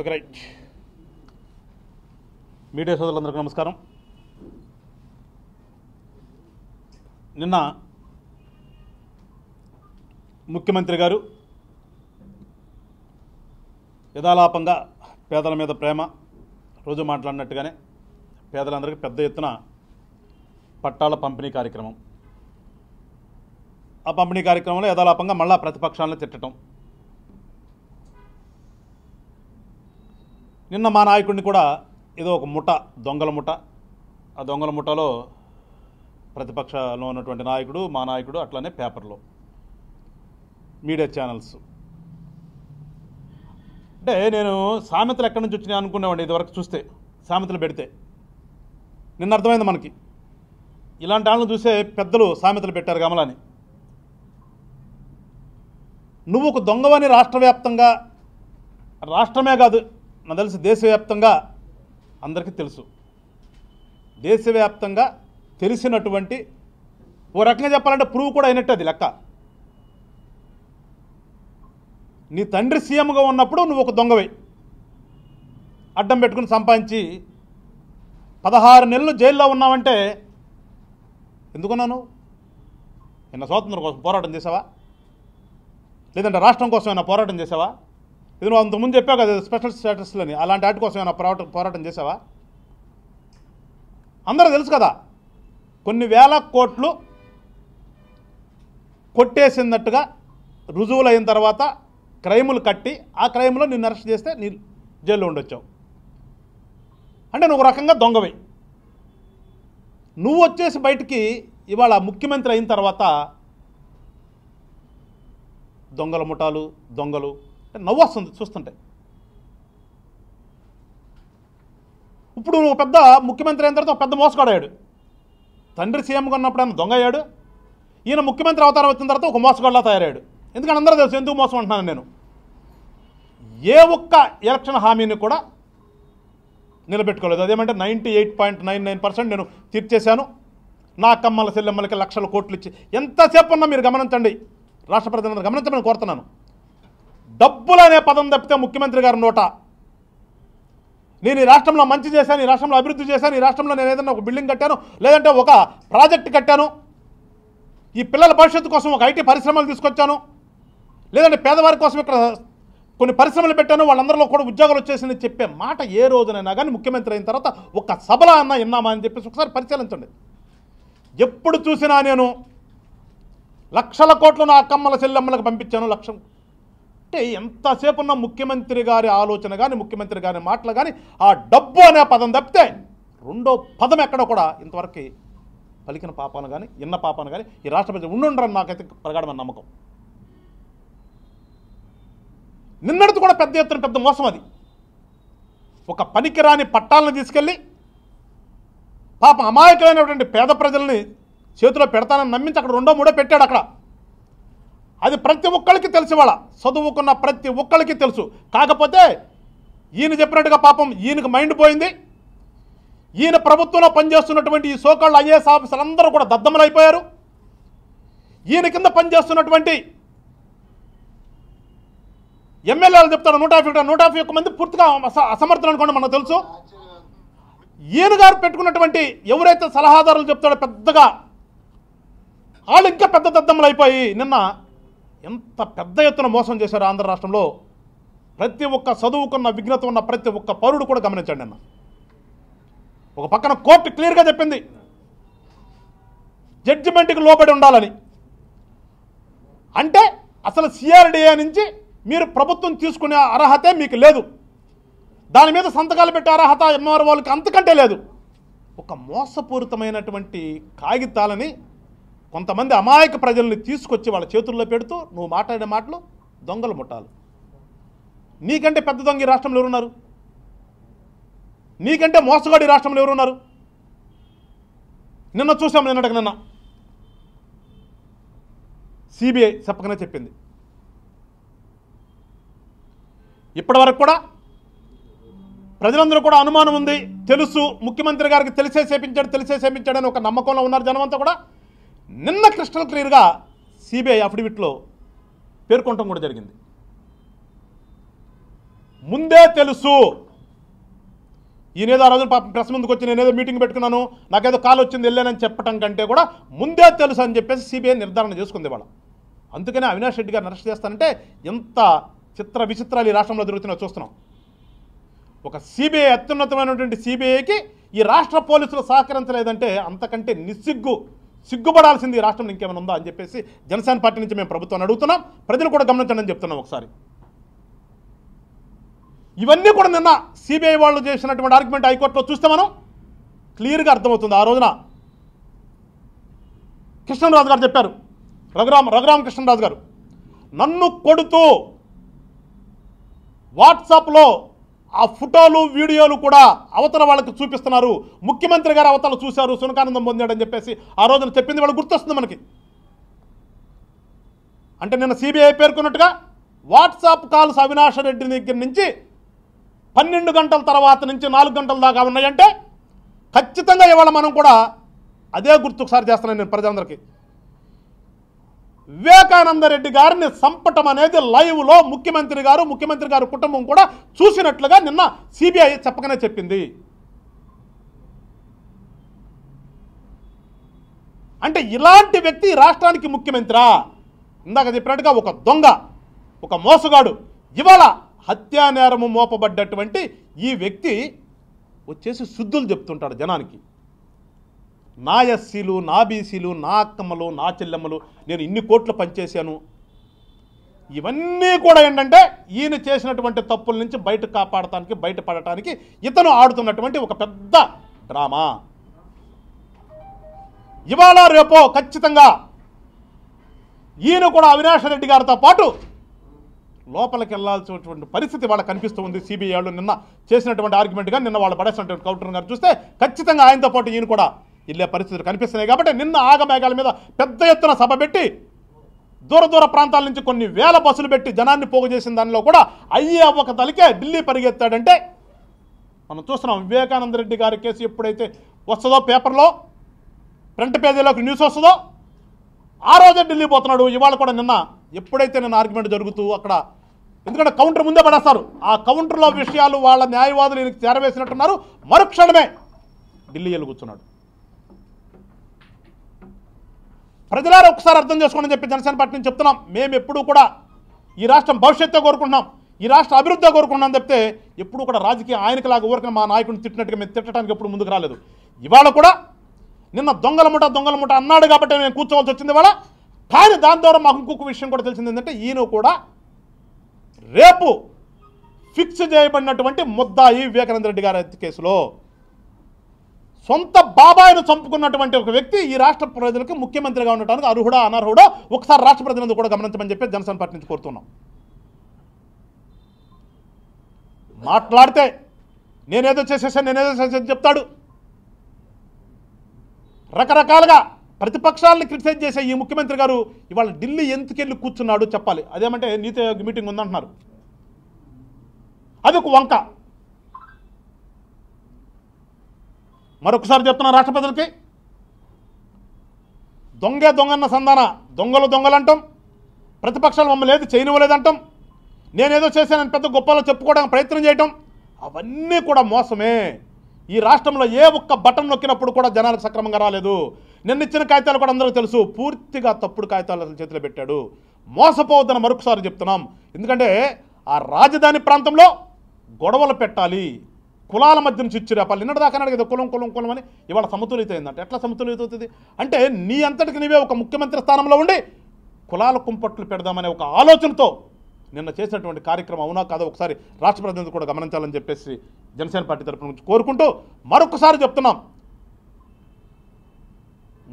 okay right media సోదరులందరికీ నమస్కారం నిన్న ముఖ్యమంత్రి గారు యథాలాపంగా పేదల మీద ప్రేమ రోజు మాట్లాడినట్టుగానే పేదలందరికీ పెద్ద ఎత్తున పట్టాల పంపిణీ కార్యక్రమం ఆ పంపిణీ కార్యక్రమంలో యథాలాపంగా మళ్ళా ప్రతిపక్షాలను తిట్టడం నిన్న మా నాయకుడిని కూడా ఏదో ఒక ముఠ దొంగల ముఠ ఆ దొంగల ముఠలో ప్రతిపక్షంలో ఉన్నటువంటి నాయకుడు మా నాయకుడు అట్లానే పేపర్లో మీడియా ఛానల్స్ అంటే నేను సామెతలు ఎక్కడి నుంచి వచ్చినాయి అనుకునేవాడిని ఇదివరకు చూస్తే సామెతలు పెడితే నిన్న అర్థమైంది మనకి ఇలాంటి వాళ్ళని చూసే పెద్దలు సామెతలు పెట్టారు గమలాని నువ్వు ఒక దొంగవని రాష్ట్ర వ్యాప్తంగా రాష్ట్రమే కాదు నాకు తెలుసు దేశవ్యాప్తంగా అందరికీ తెలుసు దేశవ్యాప్తంగా తెలిసినటువంటి ఓ రకంగా చెప్పాలంటే ప్రూవ్ కూడా అయినట్టు అది లెక్క నీ తండ్రి సీఎంగా ఉన్నప్పుడు నువ్వు ఒక దొంగవే అడ్డం పెట్టుకుని సంపాదించి పదహారు నెలలు జైల్లో ఉన్నావంటే ఎందుకున్నాను నిన్న స్వాతంత్రం కోసం పోరాటం చేసావా లేదంటే రాష్ట్రం కోసం ఏమైనా పోరాటం చేసావా ఇది నువ్వు అంతకుముందు చెప్పావు కదా స్పెషల్ స్టేటస్లని అలాంటి వాటి కోసం ఏమైనా పోరాటం పోరాటం చేసావా అందరూ తెలుసు కదా కొన్ని వేల కోట్లు కొట్టేసినట్టుగా రుజువులు అయిన తర్వాత క్రైములు కట్టి ఆ క్రైమ్లో నిన్ను అరెస్ట్ చేస్తే నీ జైల్లో ఉండొచ్చావు అంటే నువ్వు రకంగా దొంగవి నువ్వు వచ్చేసి బయటికి ఇవాళ ముఖ్యమంత్రి అయిన తర్వాత దొంగల ముఠాలు దొంగలు నవ్వు వస్తుంది చూస్తుంటే ఇప్పుడు ఒక పెద్ద ముఖ్యమంత్రి అయిన తర్వాత పెద్ద మోసగాడయ్యాడు తండ్రి సీఎంగా ఉన్నప్పుడు ఆయన దొంగ అయ్యాడు ఈయన ముఖ్యమంత్రి అవతారం వచ్చిన తర్వాత ఒక మోసగాడులా తయారయ్యాడు ఎందుకంటే అందరూ తెలుసు ఎందుకు మోసం అంటున్నాను నేను ఏ ఒక్క ఎలక్షన్ హామీని కూడా నిలబెట్టుకోలేదు అదేమంటే ninety eight point nine nine percent నేను తీర్చేశాను నా కమ్మల సెల్లెమ్మలకి లక్షల కోట్లు ఇచ్చి ఎంతసేపు ఉన్నా మీరు గమనించండి రాష్ట్ర ప్రజలందరూ గమనించమని కోరుతున్నాను డబ్బులు అనే పదం తప్పితే ముఖ్యమంత్రి గారు నోట నేను ఈ రాష్ట్రంలో మంచి చేశాను ఈ రాష్ట్రంలో అభివృద్ధి చేశాను ఈ రాష్ట్రంలో నేను ఏదైనా ఒక బిల్డింగ్ కట్టాను లేదంటే ఒక ప్రాజెక్ట్ కట్టాను ఈ పిల్లల భవిష్యత్తు కోసం ఒక ఐటీ పరిశ్రమలు తీసుకొచ్చాను లేదంటే పేదవారి కోసం ఇక్కడ కొన్ని పరిశ్రమలు పెట్టాను వాళ్ళందరిలో కూడా ఉద్యోగాలు వచ్చేసింది చెప్పే మాట ఏ రోజునైనా కానీ ముఖ్యమంత్రి అయిన తర్వాత ఒక సభలో అన్నా విన్నామా అని చెప్పేసి ఒకసారి పరిశీలించండి ఎప్పుడు చూసినా నేను లక్షల కోట్లు నా అక్కమ్మల చెల్లెమ్మలకు పంపించాను లక్ష అంటే ఎంతసేపు ఉన్న ముఖ్యమంత్రి గారి ఆలోచన కానీ ముఖ్యమంత్రి గారి మాటలు కానీ ఆ డబ్బు అనే పదం తప్పితే రెండో పదం ఎక్కడ కూడా ఇంతవరకు పలికిన పాపాను కానీ ఇన్న పాపాను కానీ ఈ రాష్ట్ర ప్రజలు ఉండుండరని నాకైతే ప్రగాఢమైన నమ్మకం నిన్నటి కూడా పెద్ద ఎత్తున పెద్ద మోసం అది ఒక పనికిరాని పట్టాలను తీసుకెళ్ళి పాప అమాయకమైనటువంటి పేద ప్రజల్ని చేతిలో పెడతానని నమ్మించి అక్కడ రెండో మూడో పెట్టాడు అక్కడ అది ప్రతి ఒక్కరికి తెలిసి వాళ్ళ చదువుకున్న ప్రతి ఒక్కరికి తెలుసు కాకపోతే ఈయన చెప్పినట్టుగా పాపం ఈయనకు మైండ్ పోయింది ఈయన ప్రభుత్వంలో పనిచేస్తున్నటువంటి ఈ సోకాళ్ళ ఐఏఎస్ ఆఫీసర్లు అందరూ కూడా అయిపోయారు ఈయన కింద పనిచేస్తున్నటువంటి ఎమ్మెల్యేలు చెప్తారు నూట యాభై నూట యాభై ఒక్క మంది పూర్తిగా అసమర్థం అనుకోండి మనకు తెలుసు ఈయన గారు పెట్టుకున్నటువంటి ఎవరైతే సలహాదారులు చెప్తాడో పెద్దగా వాళ్ళు ఇంకా పెద్ద దద్దమ్మలు అయిపోయి నిన్న ఎంత పెద్ద ఎత్తున మోసం చేశారు ఆంధ్ర రాష్ట్రంలో ప్రతి ఒక్క చదువుకున్న విఘ్నత ఉన్న ప్రతి ఒక్క పౌరుడు కూడా గమనించండి అన్న ఒక పక్కన కోర్టు క్లియర్గా చెప్పింది జడ్జిమెంట్కి లోబడి ఉండాలని అంటే అసలు సిఆర్డిఏ నుంచి మీరు ప్రభుత్వం తీసుకునే అర్హతే మీకు లేదు దాని మీద సంతకాలు పెట్టే అర్హత ఎంఆర్ వాళ్ళకి అంతకంటే లేదు ఒక మోసపూరితమైనటువంటి కాగితాలని కొంతమంది అమాయక ప్రజల్ని తీసుకొచ్చి వాళ్ళ చేతుల్లో పెడుతూ నువ్వు మాట్లాడే మాటలు దొంగలు ముట్టాలి నీకంటే పెద్ద దొంగ ఈ రాష్ట్రంలో ఎవరున్నారు నీకంటే మోసగాడు ఈ రాష్ట్రంలో ఎవరున్నారు నిన్న చూసాము నిన్నటికి నిన్న సిబిఐ చెప్పకనే చెప్పింది ఇప్పటి వరకు కూడా ప్రజలందరూ కూడా అనుమానం ఉంది తెలుసు ముఖ్యమంత్రి గారికి తెలిసే చేపించాడు తెలిసే చేపించాడని ఒక నమ్మకంలో ఉన్నారు జనమంతా కూడా నిన్న క్రిస్టల్ క్లియర్గా సిబిఐ అఫిడవిట్లో పేర్కొనటం కూడా జరిగింది ముందే తెలుసు ఈయనేదో ఆ రోజున ప్రెస్ ముందుకు వచ్చి నేనేదో మీటింగ్ పెట్టుకున్నాను నాకేదో కాల్ వచ్చింది వెళ్ళానని చెప్పడం కంటే కూడా ముందే తెలుసు అని చెప్పేసి సిబిఐ నిర్ధారణ చేసుకుంది వాళ్ళ అందుకనే అవినాష్ రెడ్డి గారిని అరెస్ట్ చేస్తానంటే ఎంత చిత్ర విచిత్రాలు ఈ రాష్ట్రంలో జరుగుతున్నా చూస్తున్నాం ఒక సిబిఐ అత్యున్నతమైనటువంటి సిబిఐకి ఈ రాష్ట్ర పోలీసులు సహకరించలేదంటే అంతకంటే నిస్సిగ్గు సిగ్గుపడాల్సింది రాష్ట్రంలో ఇంకేమైనా ఉందా అని చెప్పేసి జనసేన పార్టీ నుంచి మేము ప్రభుత్వాన్ని అడుగుతున్నాం ప్రజలు కూడా గమనించండి అని చెప్తున్నాం ఒకసారి ఇవన్నీ కూడా నిన్న సిబిఐ వాళ్ళు చేసినటువంటి ఆర్గ్యుమెంట్ హైకోర్టులో చూస్తే మనం క్లియర్గా అర్థమవుతుంది ఆ రోజున కృష్ణరాజు గారు చెప్పారు రఘురామ రఘురామ కృష్ణరాజు గారు నన్ను కొడుతూ వాట్సాప్లో ఆ ఫోటోలు వీడియోలు కూడా అవతల వాళ్ళకి చూపిస్తున్నారు ముఖ్యమంత్రి గారు అవతల చూశారు సునకానందం పొందాడని చెప్పేసి ఆ రోజున చెప్పింది వాళ్ళు గుర్తొస్తుంది మనకి అంటే నిన్న సిబిఐ పేర్కొన్నట్టుగా వాట్సాప్ కాల్స్ అవినాష్ రెడ్డి దగ్గర నుంచి పన్నెండు గంటల తర్వాత నుంచి నాలుగు గంటల దాకా ఉన్నాయంటే ఖచ్చితంగా ఇవాళ మనం కూడా అదే ఒకసారి చేస్తున్నాను నేను ప్రజలందరికీ వివేకానంద రెడ్డి గారిని సంపటం అనేది లైవ్లో ముఖ్యమంత్రి గారు ముఖ్యమంత్రి గారు కుటుంబం కూడా చూసినట్లుగా నిన్న సిబిఐ చెప్పకనే చెప్పింది అంటే ఇలాంటి వ్యక్తి రాష్ట్రానికి ముఖ్యమంత్రా ఇందాక చెప్పినట్టుగా ఒక దొంగ ఒక మోసగాడు ఇవాళ హత్యానేరము మోపబడ్డటువంటి ఈ వ్యక్తి వచ్చేసి శుద్ధులు చెప్తుంటాడు జనానికి నా ఎస్సీలు నా బీసీలు నా అక్కమ్మలు నా చెల్లెమ్మలు నేను ఇన్ని కోట్లు పనిచేశాను ఇవన్నీ కూడా ఏంటంటే ఈయన చేసినటువంటి తప్పుల నుంచి బయట కాపాడటానికి బయటపడటానికి ఇతను ఆడుతున్నటువంటి ఒక పెద్ద డ్రామా ఇవాళ రేపో ఖచ్చితంగా ఈయన కూడా అవినాష్ రెడ్డి గారితో పాటు లోపలికి వెళ్లాల్సినటువంటి పరిస్థితి వాళ్ళకి కనిపిస్తూ ఉంది సిబిఐ వాళ్ళు నిన్న చేసినటువంటి ఆర్గ్యుమెంట్గా నిన్న వాళ్ళు పడేసినటువంటి కౌంటర్ గారు చూస్తే ఖచ్చితంగా ఆయనతో పాటు ఈయన కూడా వెళ్ళే పరిస్థితులు కనిపిస్తున్నాయి కాబట్టి నిన్న ఆగమేఘాల మీద పెద్ద ఎత్తున సభ పెట్టి దూర దూర ప్రాంతాల నుంచి కొన్ని వేల బస్సులు పెట్టి జనాన్ని పోగు చేసిన దానిలో కూడా అయ్యే ఒక తలికే ఢిల్లీ పరిగెత్తాడంటే మనం చూస్తున్నాం వివేకానంద రెడ్డి గారి కేసు ఎప్పుడైతే వస్తుందో పేపర్లో ఫ్రంట్ పేజీలోకి న్యూస్ వస్తుందో ఆ రోజే ఢిల్లీ పోతున్నాడు ఇవాళ కూడా నిన్న ఎప్పుడైతే నిన్న ఆర్గ్యుమెంట్ జరుగుతూ అక్కడ ఎందుకంటే కౌంటర్ ముందే పడేస్తారు ఆ కౌంటర్లో విషయాలు వాళ్ళ న్యాయవాదులు ఈయనకి చేరవేసినట్టున్నారు మరుక్షణమే ఢిల్లీ వెళ్ళి కూర్చున్నాడు ప్రజలారా ఒకసారి అర్థం చేసుకోండి చెప్పి జనసేన పార్టీ నుంచి చెప్తున్నాం మేము ఎప్పుడూ కూడా ఈ రాష్ట్రం భవిష్యత్తు కోరుకుంటున్నాం ఈ రాష్ట్ర అభివృద్ధి కోరుకుంటున్నాం చెప్తే ఎప్పుడు కూడా రాజకీయ ఆయనకులాగా ఊరికి మా నాయకుడిని తిట్టినట్టుగా మేము తిట్టడానికి ఎప్పుడు ముందుకు రాలేదు ఇవాళ కూడా నిన్న దొంగల ముఠ దొంగల ముఠ అన్నాడు కాబట్టి నేను కూర్చోవాల్సి వచ్చింది ఇవాళ కానీ దాని ద్వారా మాకు ఇంకొక విషయం కూడా తెలిసింది ఏంటంటే ఈయన కూడా రేపు ఫిక్స్ చేయబడినటువంటి ముద్దాయి వివేకానంద రెడ్డి గారి కేసులో సొంత బాబాయ్ను చంపుకున్నటువంటి ఒక వ్యక్తి ఈ రాష్ట్ర ప్రజలకు ముఖ్యమంత్రిగా ఉండటానికి అర్హుడా అనర్హుడా ఒకసారి రాష్ట్ర ప్రజలందరూ కూడా గమనించమని చెప్పి జనసేన పార్టీ నుంచి కోరుతున్నాం మాట్లాడితే నేనేదో చేసేసాను నేనేదో చేసేసాను చెప్తాడు రకరకాలుగా ప్రతిపక్షాలను క్రిటిసైజ్ చేసే ఈ ముఖ్యమంత్రి గారు ఇవాళ ఢిల్లీ ఎందుకెళ్ళి కూర్చున్నాడు చెప్పాలి అదేమంటే నీతి మీటింగ్ ఉందంటున్నారు అది ఒక వంక మరొకసారి చెప్తున్నా రాష్ట్ర ప్రజలకి దొంగన్న సంధాన దొంగలు దొంగలంటాం ప్రతిపక్షాలు మమ్మల్ని ఏది చేయనివ్వలేదంటాం నేనేదో చేశానని పెద్ద గొప్పలో చెప్పుకోవడానికి ప్రయత్నం చేయటం అవన్నీ కూడా మోసమే ఈ రాష్ట్రంలో ఏ ఒక్క బటన్ నొక్కినప్పుడు కూడా జనాలకు సక్రమంగా రాలేదు నిన్న ఇచ్చిన కాగితాలు కూడా అందరూ తెలుసు పూర్తిగా తప్పుడు కాగితాలు చేతిలో పెట్టాడు మోసపోవద్దని మరొకసారి చెప్తున్నాం ఎందుకంటే ఆ రాజధాని ప్రాంతంలో గొడవలు పెట్టాలి కులాల మధ్య నుంచి ఇచ్చిరా పళ్ళు నిన్నటిదాకా అడిగితే కులం కులం కులం అని ఇవాళ సమతుల్యత అయిందంట ఎట్లా సమతులిత అవుతుంది అంటే నీ అంతటికి నీవే ఒక ముఖ్యమంత్రి స్థానంలో ఉండి కులాల కుంపట్లు పెడదామనే ఒక ఆలోచనతో నిన్న చేసినటువంటి కార్యక్రమం అవునా కాదో ఒకసారి రాష్ట్ర ప్రతినిధులు కూడా గమనించాలని చెప్పేసి జనసేన పార్టీ తరఫున నుంచి కోరుకుంటూ మరొకసారి చెప్తున్నాం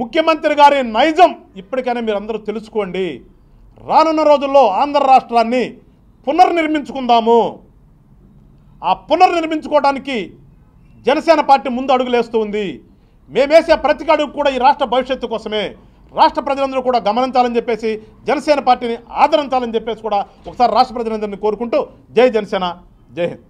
ముఖ్యమంత్రి గారి నైజం ఇప్పటికైనా మీరు అందరూ తెలుసుకోండి రానున్న రోజుల్లో ఆంధ్ర రాష్ట్రాన్ని పునర్నిర్మించుకుందాము ఆ పునర్నిర్మించుకోవడానికి జనసేన పార్టీ ముందు అడుగులేస్తూ ఉంది మేమేసే ప్రతి అడుగు కూడా ఈ రాష్ట్ర భవిష్యత్తు కోసమే రాష్ట్ర ప్రజలందరూ కూడా గమనించాలని చెప్పేసి జనసేన పార్టీని ఆదరించాలని చెప్పేసి కూడా ఒకసారి రాష్ట్ర ప్రజలందరినీ కోరుకుంటూ జై జనసేన జై హింద్